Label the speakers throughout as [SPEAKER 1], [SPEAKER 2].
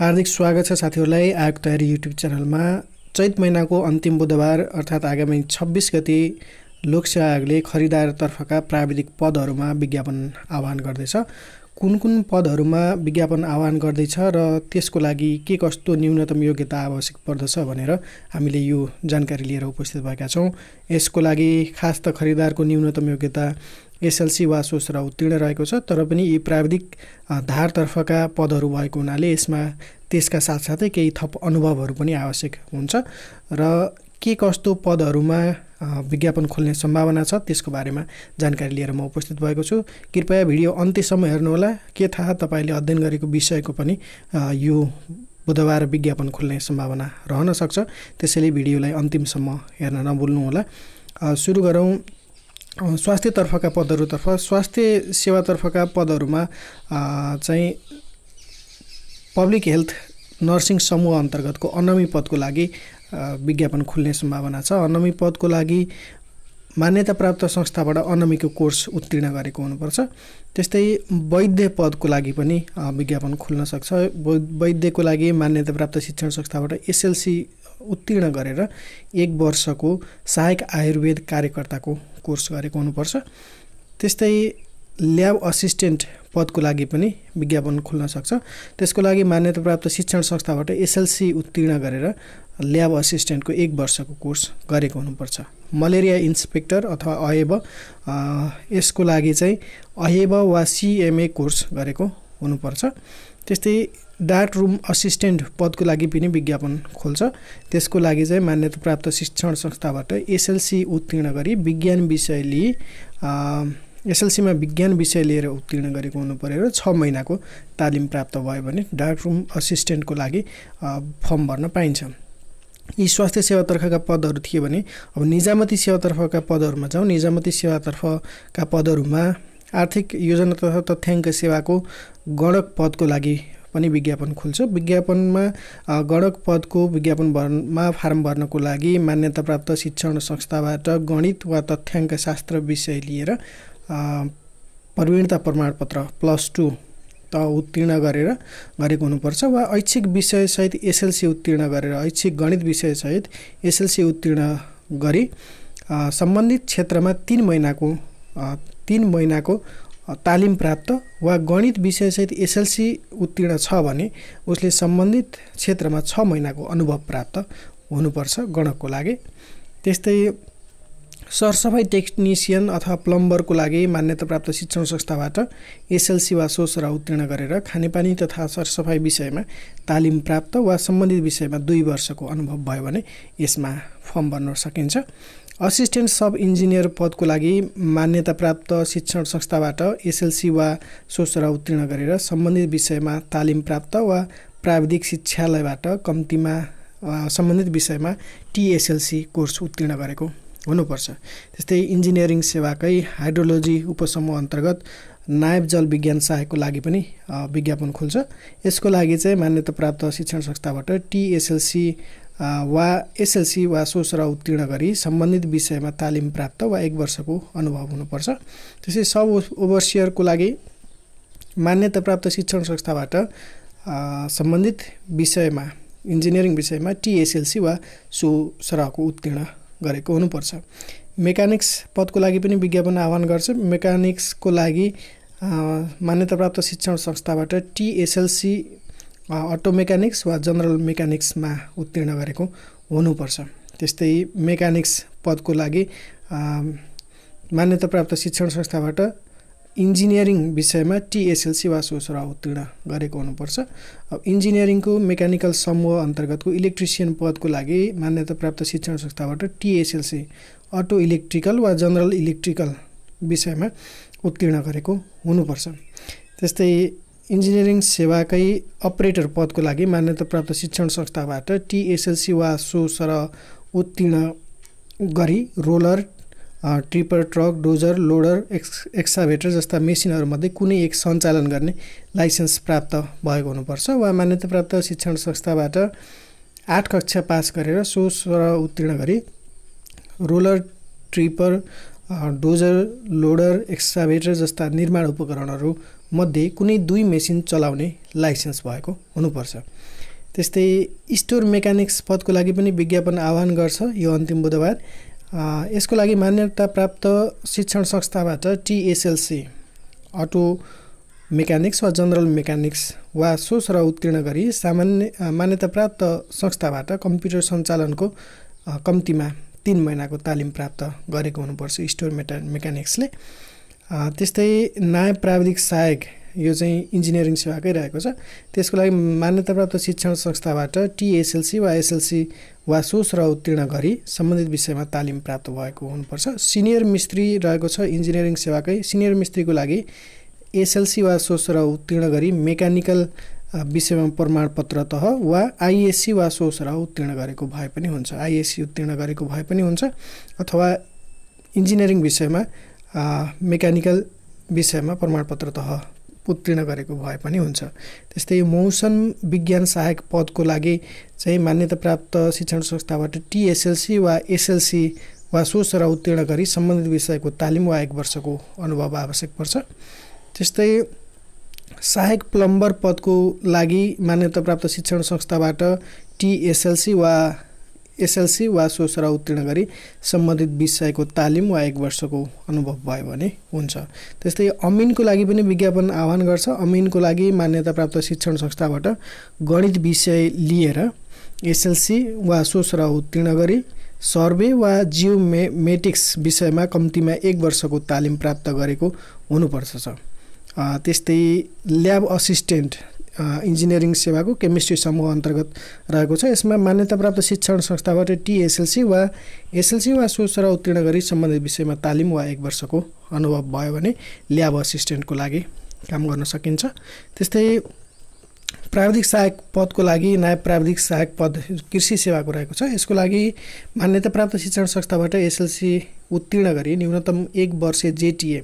[SPEAKER 1] हार्दिक स्वागत छ साथीहरूलाई आयोग तयारी युट्युब च्यानलमा चैत महिनाको अन्तिम बुधबार अर्थात् आगामी छब्बिस गते लोकसेवा आयोगले खरिदारतर्फका प्राविधिक पदहरूमा विज्ञापन आह्वान गर्दैछ कुन कुन पदहरूमा विज्ञापन आह्वान गर्दैछ र त्यसको लागि के कस्तो न्यूनतम योग्यता आवश्यक पर्दछ भनेर हामीले यो जानकारी लिएर उपस्थित भएका छौँ यसको लागि खास त खरिदारको न्यूनतम योग्यता एसएलसी वा सोच र उत्तीर्ण रहेको छ तर पनि यी प्राविधिक धारतर्फका पदहरू भएको हुनाले यसमा त्यसका साथसाथै केही थप अनुभवहरू पनि आवश्यक हुन्छ र के कस्तो पदहरूमा विज्ञापन खोल्ने सम्भावना छ त्यसको बारेमा जानकारी लिएर म उपस्थित भएको छु कृपया भिडियो अन्त्यसम्म हेर्नुहोला के थाहा तपाईँले अध्ययन गरेको विषयको पनि यो बुधबार विज्ञापन खोल्ने सम्भावना रहन सक्छ त्यसैले भिडियोलाई अन्तिमसम्म हेर्न नभुल्नुहोला सुरु गरौँ स्वास्थ्यतर्फका पदहरूतर्फ स्वास्थ्य सेवातर्फका पदहरूमा चाहिँ पब्लिक हेल्थ नर्सिङ समूह अन्तर्गतको अनमी पदको लागि विज्ञापन खुल्ने सम्भावना छ अनमी पदको लागि मान्यता प्राप्त संस्थाबाट अनमीको कोर्स उत्तीर्ण गरेको हुनुपर्छ त्यस्तै वैद्य पदको लागि पनि विज्ञापन खुल्न सक्छ वैद्यको लागि मान्यता प्राप्त शिक्षण संस्थाबाट एसएलसी उत्तीर्ण गरेर एक वर्षको सहायक आयुर्वेद कार्यकर्ताको कोर्स गरेको हुनुपर्छ त्यस्तै ल्याब असिस्टेन्ट पदको लागि पनि विज्ञापन खुल्न सक्छ त्यसको लागि मान्यताप्राप्त शिक्षण संस्थाबाट एसएलसी उत्तीर्ण गरेर ल्याब असिस्टेन्टको एक वर्षको कोर्स गरेको हुनुपर्छ मलेरिया इन्सपेक्टर अथवा अयब यसको लागि चाहिँ अयब वा सिएमए कोर्स गरेको हुनुपर्छ त्यस्तै डार्क रुम असिस्टेन्ट पदको लागि पनि विज्ञापन खोल्छ त्यसको लागि चाहिँ मान्यता प्राप्त शिक्षण संस्थाबाट एसएलसी उत्तीर्ण गरी विज्ञान विषय लिई एसएलसीमा विज्ञान विषय लिएर उत्तीर्ण गरेको हुनु पऱ्यो र छ महिनाको तालिम प्राप्त भयो भने डार्क रुम असिस्टेन्टको लागि फर्म भर्न पाइन्छ यी स्वास्थ्य सेवातर्फका पदहरू थिए भने अब निजामती सेवातर्फका पदहरूमा जाउँ निजामती सेवातर्फका पदहरूमा आर्थिक योजना तथा तथ्याङ्क सेवाको गणक पदको लागि पनि विज्ञापन खुल्छ विज्ञापनमा गणक पदको विज्ञापन भर्नमा फारम भर्नको लागि मान्यता प्राप्त शिक्षण संस्थाबाट गणित वा तथ्याङ्क शास्त्र विषय लिएर प्रवीणता प्रमाणपत्र प्लस टू त उत्तीर्ण गरेर गरेको हुनुपर्छ वा ऐच्छिक विषयसहित एसएलसी उत्तीर्ण गरेर ऐच्छिक गणित विषयसहित एसएलसी उत्तीर्ण गरी सम्बन्धित क्षेत्रमा तिन महिनाको तिन महिनाको तालिम प्राप्त वा गणित विषयसहित एसएलसी उत्तीर्ण छ भने उसले सम्बन्धित क्षेत्रमा छ महिनाको अनुभव प्राप्त हुनुपर्छ गणकको लागि त्यस्तै सरसफाइ टेक्निसियन अथवा प्लम्बरको लागि मान्यता प्राप्त शिक्षण संस्थाबाट एसएलसी वा सोस उत्तीर्ण गरेर खानेपानी तथा सरसफाइ विषयमा तालिम प्राप्त वा सम्बन्धित विषयमा दुई वर्षको अनुभव भयो भने यसमा फर्म भर्न सकिन्छ असिस्टेन्ट सब इन्जिनियर पदको लागि मान्यता प्राप्त शिक्षण संस्थाबाट एसएलसी वा सोस उत्तीर्ण गरेर सम्बन्धित विषयमा तालिम प्राप्त वा प्राविधिक शिक्षालयबाट कम्तीमा सम्बन्धित विषयमा टिएसएलसी कोर्स उत्तीर्ण गरेको हुनुपर्छ त्यस्तै इन्जिनियरिङ सेवाकै हाइड्रोलोजी उपसमूह अन्तर्गत नायब जल विज्ञान सहायकको लागि पनि विज्ञापन खुल्छ यसको लागि चाहिँ मान्यता प्राप्त शिक्षण संस्थाबाट टिएसएलसी वा एसएलसी वा सोसर उत्तीर्ण गरी सम्बन्धित विषयमा तालिम प्राप्त वा एक वर्षको अनुभव हुनुपर्छ त्यसै सब ओभरसियरको लागि मान्यता प्राप्त शिक्षण संस्थाबाट सम्बन्धित विषयमा इन्जिनियरिङ विषयमा टिएसएलसी वा सो सरहको उत्तीर्ण गरेको हुनुपर्छ मेकानिक्स पदको लागि पनि विज्ञापन आह्वान गर्छ मेकानिक्सको लागि मान्यता प्राप्त शिक्षण संस्थाबाट टिएसएलसी अटो मेकानिक्स वा जनरल मेकानिक्समा उत्तीर्ण गरेको हुनुपर्छ त्यस्तै मेकानिक्स पदको लागि मान्यता प्राप्त शिक्षण संस्थाबाट इन्जिनियरिङ विषयमा टिएसएलसी वा सोसरा उत्तीर्ण गरेको हुनुपर्छ अब इन्जिनियरिङको मेकानिकल समूह अन्तर्गतको इलेक्ट्रिसियन पदको लागि मान्यता प्राप्त शिक्षण संस्थाबाट टिएसएलसी अटो इलेक्ट्रिकल वा जनरल इलेक्ट्रिकल विषयमा उत्तीर्ण गरेको हुनुपर्छ त्यस्तै इन्जिनियरिङ सेवाकै अपरेटर पदको लागि मान्यता प्राप्त शिक्षण संस्थाबाट टिएसएलसी वा सोसरा उत्तीर्ण गरी roller tipper truck dozer loader ex excavator जस्ता मेसिनहरूमध्ये कुनै एक सञ्चालन गर्ने लाइसेन्स प्राप्त भएको हुनुपर्छ वा मान्यता प्राप्त शिक्षण संस्थाबाट आठ कक्षा पास गरेर सो स्वर उत्तीर्ण गरी roller tipper dozer loader excavator जस्ता निर्माण उपकरणहरूमध्ये कुनै दुई मेसिन चलाउने लाइसेन्स भएको हुनुपर्छ त्यस्तै स्टोर मेकानिक्स पदको लागि पनि विज्ञापन आह्वान गर्छ यो अन्तिम बुधबार यसको लागि मान्यता प्राप्त शिक्षण संस्थाबाट टिएसएलसी अटो मेकानिक्स वा जनरल मेकानिक्स वा सोस र उत्तीर्ण गरी सामान्य मान्यता प्राप्त संस्थाबाट कम्प्युटर सञ्चालनको कम्तीमा तिन महिनाको तालिम प्राप्त गरेको हुनुपर्छ स्टोर मेटा मेकानिक्सले त्यस्तै नायब प्राविधिक सहायक यो चाहिँ इन्जिनियरिङ सेवाकै रहेको छ त्यसको लागि मान्यता प्राप्त शिक्षण संस्थाबाट टिएसएलसी वा एसएलसी वा सोस र उत्तीर्ण गरी सम्बन्धित विषयमा तालिम प्राप्त भएको हुनुपर्छ सिनियर मिस्त्री रहेको छ इन्जिनियरिङ सेवाकै सिनियर मिस्त्रीको लागि एसएलसी वा सोस र उत्तीर्ण गरी मेकानिकल विषयमा प्रमाणपत्र तह वा आइएससी वा सोस र उत्तीर्ण गरेको भए पनि हुन्छ आइएससी उत्तीर्ण गरेको भए पनि हुन्छ अथवा इन्जिनियरिङ विषयमा मेकानिकल विषयमा प्रमाणपत्र तह उत्तीर्ण गरेको भए पनि हुन्छ त्यस्तै मौसम विज्ञान सहायक पदको लागि चाहिँ मान्यता प्राप्त शिक्षण संस्थाबाट टिएसएलसी वा एसएलसी वा सो सरा उत्तीर्ण गरी सम्बन्धित विषयको तालिम वा एक वर्षको अनुभव आवश्यक पर्छ त्यस्तै सहायक प्लम्बर पदको लागि मान्यता प्राप्त शिक्षण संस्थाबाट टिएसएलसी वा एसएलसी वा सोसरा उत्तीर्ण गरी सम्बन्धित विषयको तालिम वा एक वर्षको अनुभव भयो भने हुन्छ त्यस्तै अमिनको लागि पनि विज्ञापन आह्वान गर्छ अमिनको लागि मान्यता प्राप्त शिक्षण संस्थाबाट गणित विषय लिएर एसएलसी वा सोसरा उत्तीर्ण गरी सर्वे वा जियो मे मेटिक्स विषयमा कम्तीमा एक वर्षको तालिम प्राप्त गरेको हुनुपर्छ त्यस्तै ल्याब असिस्टेन्ट इन्जिनियरिङ सेवाको केमिस्ट्री समूह अन्तर्गत रहेको छ यसमा मान्यता प्राप्त शिक्षण संस्थाबाट टिएसएलसी वा एसएलसी वा सोचेर उत्तीर्ण गरी सम्बन्धित विषयमा तालिम वा एक वर्षको अनुभव भयो भने ल्याब असिस्टेन्टको लागि काम गर्न सकिन्छ त्यस्तै प्राविधिक सहायक पदको लागि नायब प्राविधिक सहायक पद कृषि सेवाको रहेको छ यसको लागि मान्यता प्राप्त शिक्षण संस्थाबाट एसएलसी उत्तीर्ण गरी न्यूनतम एक वर्ष जेटिए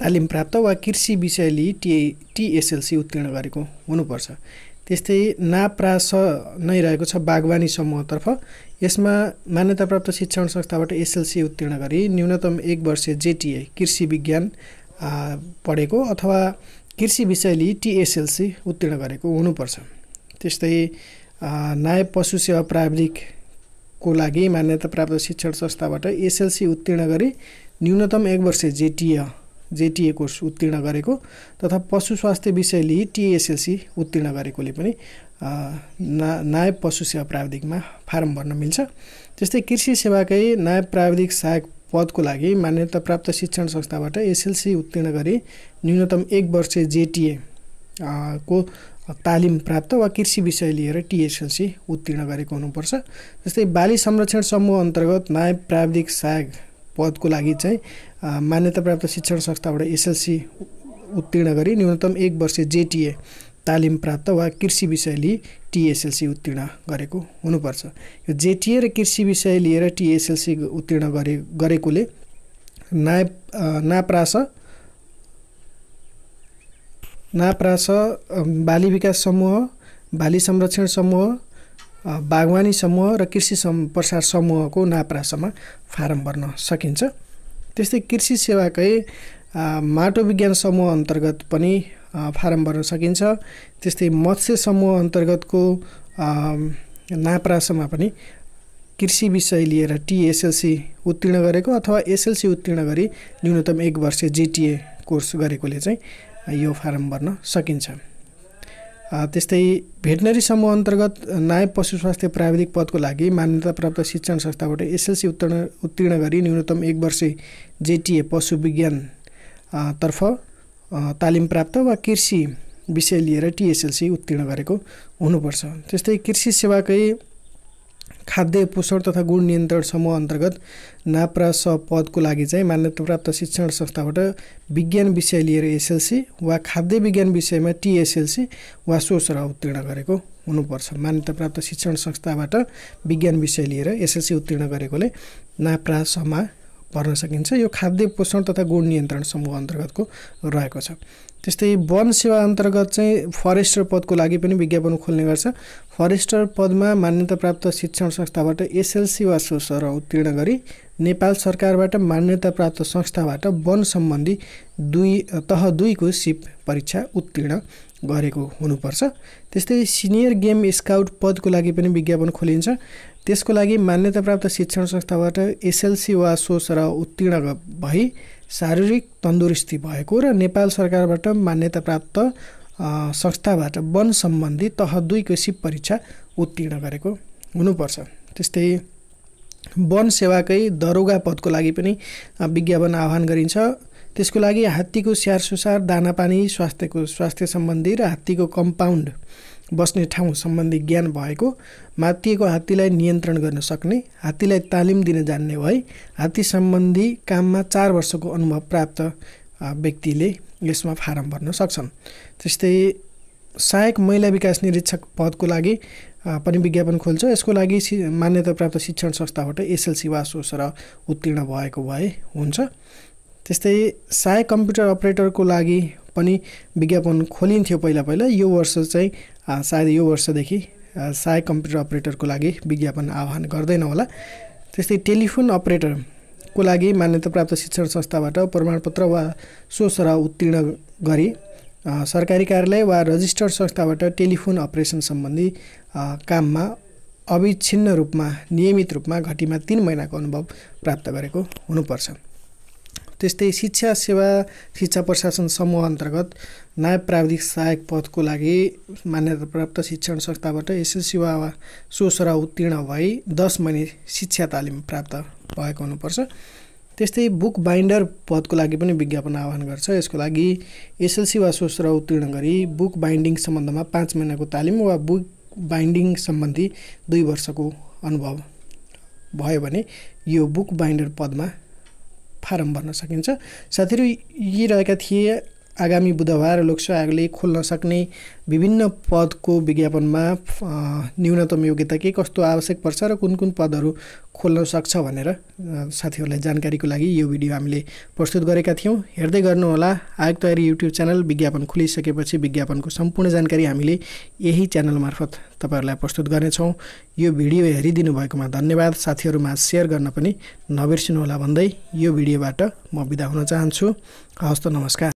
[SPEAKER 1] तालिम प्राप्त वा कृषि विषय लिई टिए टिएसएलसी उत्तीर्ण गरेको हुनुपर्छ त्यस्तै नाप्रास नै रहेको छ बागवानी समूहतर्फ यसमा प्राप्त शिक्षण संस्थाबाट एसएलसी उत्तीर्ण गरी न्यूनतम एक वर्ष जेटिए कृषि विज्ञान पढेको अथवा कृषि विषय लिई टिएसएलसी उत्तीर्ण गरेको हुनुपर्छ त्यस्तै नायब पशु सेवा प्राविधिकको लागि प्राप्त शिक्षण संस्थाबाट एसएलसी उत्तीर्ण गरी न्यूनतम एक वर्ष जेटिए जेटिए कोर्स उत्तीर्ण गरेको तथा पशु स्वास्थ्य विषय लिई टिएसएलसी उत्तीर्ण गरेकोले पनि ना नायब पशु सेवा प्राविधिकमा फारम भर्न मिल्छ त्यस्तै कृषि सेवाकै नायब प्राविधिक सहायक पदको लागि मान्यता प्राप्त शिक्षण संस्थाबाट एसएलसी उत्तीर्ण गरी न्यूनतम एक वर्ष जेटिए को तालिम प्राप्त वा कृषि विषय लिएर टिएसएलसी उत्तीर्ण गरेको हुनुपर्छ जस्तै बाली संरक्षण समूह अन्तर्गत नायब प्राविधिक सहायक पदको लागि चाहिँ मान्यता प्राप्त शिक्षण संस्थाबाट एसएलसी उत्तीर्ण गरी न्यूनतम एक वर्ष जेटिए तालिम प्राप्त वा कृषि विषय लिई टिएसएलसी उत्तीर्ण गरेको हुनुपर्छ यो जेटिए र कृषि विषय लिएर टिएसएलसी उत्तीर्ण गरे गरेकोले ना नाप्रास नाप्रास बाली विकास समूह बाली संरक्षण समूह बागवानी समूह र कृषि सम प्रसार समूहको नाप्रासम्म फारम भर्न सकिन्छ त्यस्तै कृषि सेवाकै माटो विज्ञान समूह अन्तर्गत पनि फारम भर्न सकिन्छ त्यस्तै मत्स्य समूह अन्तर्गतको नाप्रासम्म पनि कृषि विषय लिएर टिएसएलसी उत्तीर्ण गरेको अथवा एसएलसी उत्तीर्ण गरी न्यूनतम एक वर्ष जिटिए कोर्स गरेकोले चाहिँ यो फारम भर्न सकिन्छ त्यस्तै भेटनरी समूह अन्तर्गत नायब पशु स्वास्थ्य प्राविधिक पदको लागि मान्यता प्राप्त शिक्षण संस्थाबाट एसएलसी उत्तीर्ण उत्तीर्ण गरी न्यूनतम एक वर्ष जेटिए पशु विज्ञान तर्फ तालिम प्राप्त वा कृषि विषय लिएर टिएसएलसी उत्तीर्ण गरेको हुनुपर्छ त्यस्तै कृषि सेवाकै खाद्य पोषण तथा गुण नियन्त्रण समूह अन्तर्गत नाप्रा स पदको लागि चाहिँ मान्यता प्राप्त शिक्षण संस्थाबाट विज्ञान विषय लिएर एसएलसी वा खाद्य विज्ञान विषयमा टिएसएलसी वा सोसर उत्तीर्ण गरेको हुनुपर्छ मान्यता प्राप्त शिक्षण संस्थाबाट विज्ञान विषय लिएर एसएलसी उत्तीर्ण गरेकोले नाप्रा समा भर्न सकिन्छ यो खाद्य पोषण तथा गुण नियन्त्रण समूह अन्तर्गतको रहेको छ त्यस्तै वन सेवा अन्तर्गत चाहिँ फरेस्टर पदको लागि पनि विज्ञापन खोल्ने गर्छ फरेस्टर पदमा मान्यता प्राप्त शिक्षण संस्थाबाट एसएलसी वा सो सोसर उत्तीर्ण गरी नेपाल सरकारबाट मान्यता प्राप्त संस्थाबाट वन सम्बन्धी दुई तह दुईको सिप परीक्षा उत्तीर्ण गरेको हुनुपर्छ त्यस्तै सिनियर गेम स्काउट पदको लागि पनि विज्ञापन खोलिन्छ त्यसको लागि मान्यताप्राप्त शिक्षण संस्थाबाट एसएलसी वा सो सोसर उत्तीर्ण भई शारीरिक तन्दुरुस्ती भएको र नेपाल सरकारबाट मान्यता प्राप्त संस्थाबाट वन सम्बन्धी तह दुईको सिप परीक्षा उत्तीर्ण गरेको हुनुपर्छ त्यस्तै वन सेवाकै दरोगा पदको लागि पनि विज्ञापन आह्वान गरिन्छ त्यसको लागि हात्तीको स्याहार सुसार दानापानी स्वास्थ्यको स्वास्थ्य सम्बन्धी र हात्तीको कम्पाउन्ड बस्ने ठाउँ सम्बन्धी ज्ञान भएको मातिएको हात्तीलाई नियन्त्रण गर्न सक्ने हात्तीलाई तालिम दिन जान्ने भए हात्ती सम्बन्धी काममा चार वर्षको अनुभव प्राप्त व्यक्तिले यसमा फारम भर्न सक्छन् त्यस्तै सहायक महिला विकास निरीक्षक पदको लागि पनि विज्ञापन खोल्छ यसको लागि सि मान्यता प्राप्त शिक्षण संस्थाबाट एसएलसी वा सोस र उत्तीर्ण भएको भए हुन्छ त्यस्तै सहायक कम्प्युटर अपरेटरको लागि पनि विज्ञापन खोलिन्थ्यो पहिला पहिला यो वर्ष चाहिँ सायद यो वर्षदेखि सहायक कम्प्युटर अपरेटरको लागि विज्ञापन आह्वान गर्दैन होला त्यस्तै टेलिफोन अपरेटरको लागि मान्यता प्राप्त शिक्षण संस्थाबाट प्रमाणपत्र वा सो उत्तीर्ण गरी सरकारी कार्यालय वा रजिस्टर्ड संस्थाबाट टेलिफोन अपरेसन सम्बन्धी काममा अविच्छिन्न रूपमा नियमित रूपमा घटीमा तिन महिनाको अनुभव प्राप्त गरेको हुनुपर्छ त्यस्तै शिक्षा सेवा शिक्षा प्रशासन समूह अन्तर्गत नायब प्राविधिक सहायक पदको लागि मान्यता प्राप्त शिक्षण संस्थाबाट एसएलसी वा सोसरा उत्तीर्ण भई दस महिने शिक्षा तालिम प्राप्त भएको हुनुपर्छ त्यस्तै बुक बाइन्डर पदको लागि पनि विज्ञापन आह्वान गर्छ यसको लागि एसएलसी वा सोसरा उत्तीर्ण गरी बुक बाइन्डिङ सम्बन्धमा पाँच महिनाको तालिम वा बुक बाइन्डिङ सम्बन्धी दुई वर्षको अनुभव भयो भने यो बुक बाइन्डर पदमा फारम भर्न सकिन्छ साथीहरू यी रहेका थिए आगामी बुधबार आयोगले खोल्न सक्ने विभिन्न पदको विज्ञापनमा न्यूनतम योग्यता के कस्तो आवश्यक पर्छ र कुन कुन पदहरू खोल्न सक्छ भनेर साथीहरूलाई जानकारीको लागि यो भिडियो हामीले प्रस्तुत गरेका थियौँ हेर्दै गर्नुहोला आयोग तयारी युट्युब च्यानल विज्ञापन खुलिसकेपछि विज्ञापनको सम्पूर्ण जानकारी हामीले यही च्यानल मार्फत तपाईँहरूलाई प्रस्तुत गर्नेछौँ यो भिडियो हेरिदिनु भएकोमा धन्यवाद साथीहरूमा सेयर गर्न पनि नबिर्सिनुहोला भन्दै यो भिडियोबाट म बिदा हुन चाहन्छु हस्त नमस्कार